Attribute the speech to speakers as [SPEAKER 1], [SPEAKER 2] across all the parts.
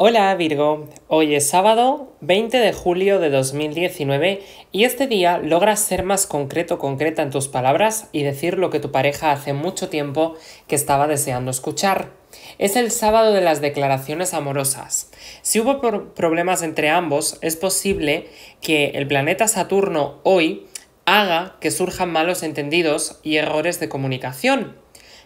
[SPEAKER 1] Hola Virgo, hoy es sábado 20 de julio de 2019 y este día logras ser más concreto concreta en tus palabras y decir lo que tu pareja hace mucho tiempo que estaba deseando escuchar. Es el sábado de las declaraciones amorosas. Si hubo problemas entre ambos, es posible que el planeta Saturno hoy haga que surjan malos entendidos y errores de comunicación.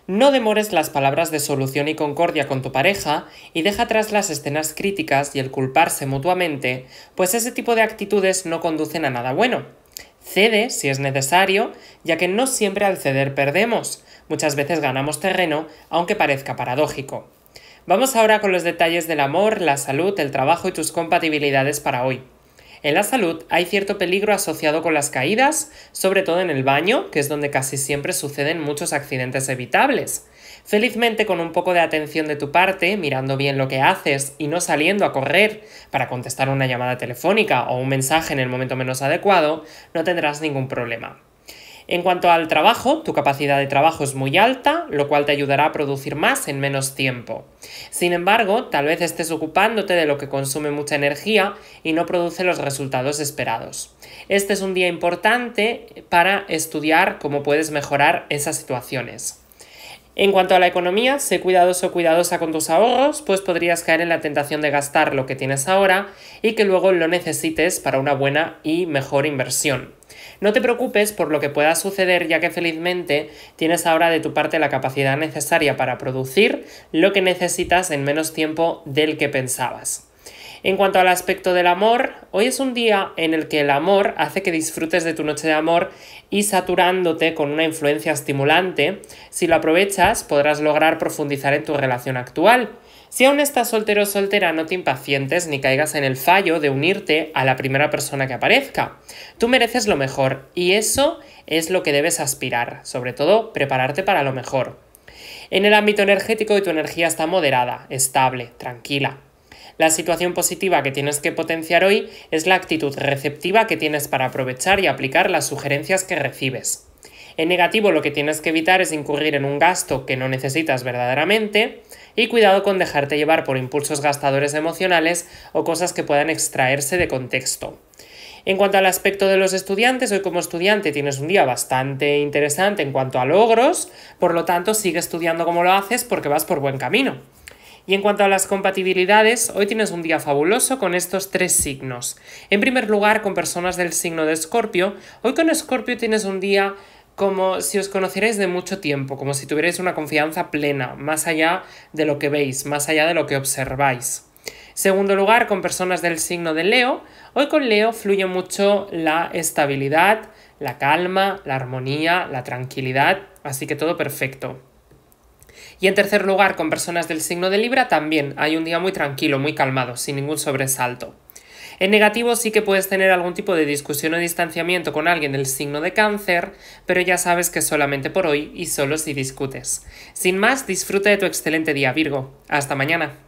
[SPEAKER 1] No demores las palabras de solución y concordia con tu pareja y deja atrás las escenas críticas y el culparse mutuamente, pues ese tipo de actitudes no conducen a nada bueno. Cede si es necesario, ya que no siempre al ceder perdemos, muchas veces ganamos terreno, aunque parezca paradójico. Vamos ahora con los detalles del amor, la salud, el trabajo y tus compatibilidades para hoy. En la salud hay cierto peligro asociado con las caídas, sobre todo en el baño, que es donde casi siempre suceden muchos accidentes evitables. Felizmente con un poco de atención de tu parte, mirando bien lo que haces y no saliendo a correr para contestar una llamada telefónica o un mensaje en el momento menos adecuado, no tendrás ningún problema. En cuanto al trabajo, tu capacidad de trabajo es muy alta, lo cual te ayudará a producir más en menos tiempo. Sin embargo, tal vez estés ocupándote de lo que consume mucha energía y no produce los resultados esperados. Este es un día importante para estudiar cómo puedes mejorar esas situaciones. En cuanto a la economía, sé cuidadoso o cuidadosa con tus ahorros, pues podrías caer en la tentación de gastar lo que tienes ahora y que luego lo necesites para una buena y mejor inversión. No te preocupes por lo que pueda suceder, ya que felizmente tienes ahora de tu parte la capacidad necesaria para producir lo que necesitas en menos tiempo del que pensabas. En cuanto al aspecto del amor, hoy es un día en el que el amor hace que disfrutes de tu noche de amor y saturándote con una influencia estimulante, si lo aprovechas podrás lograr profundizar en tu relación actual. Si aún estás soltero o soltera, no te impacientes ni caigas en el fallo de unirte a la primera persona que aparezca. Tú mereces lo mejor y eso es lo que debes aspirar, sobre todo prepararte para lo mejor. En el ámbito energético, tu energía está moderada, estable, tranquila. La situación positiva que tienes que potenciar hoy es la actitud receptiva que tienes para aprovechar y aplicar las sugerencias que recibes. En negativo lo que tienes que evitar es incurrir en un gasto que no necesitas verdaderamente y cuidado con dejarte llevar por impulsos gastadores emocionales o cosas que puedan extraerse de contexto. En cuanto al aspecto de los estudiantes, hoy como estudiante tienes un día bastante interesante en cuanto a logros, por lo tanto sigue estudiando como lo haces porque vas por buen camino. Y en cuanto a las compatibilidades, hoy tienes un día fabuloso con estos tres signos. En primer lugar, con personas del signo de Escorpio, hoy con Escorpio tienes un día como si os conocierais de mucho tiempo, como si tuvierais una confianza plena, más allá de lo que veis, más allá de lo que observáis. Segundo lugar, con personas del signo de Leo, hoy con Leo fluye mucho la estabilidad, la calma, la armonía, la tranquilidad, así que todo perfecto. Y en tercer lugar, con personas del signo de Libra también hay un día muy tranquilo, muy calmado, sin ningún sobresalto. En negativo sí que puedes tener algún tipo de discusión o distanciamiento con alguien del signo de cáncer, pero ya sabes que solamente por hoy y solo si discutes. Sin más, disfruta de tu excelente día Virgo. Hasta mañana.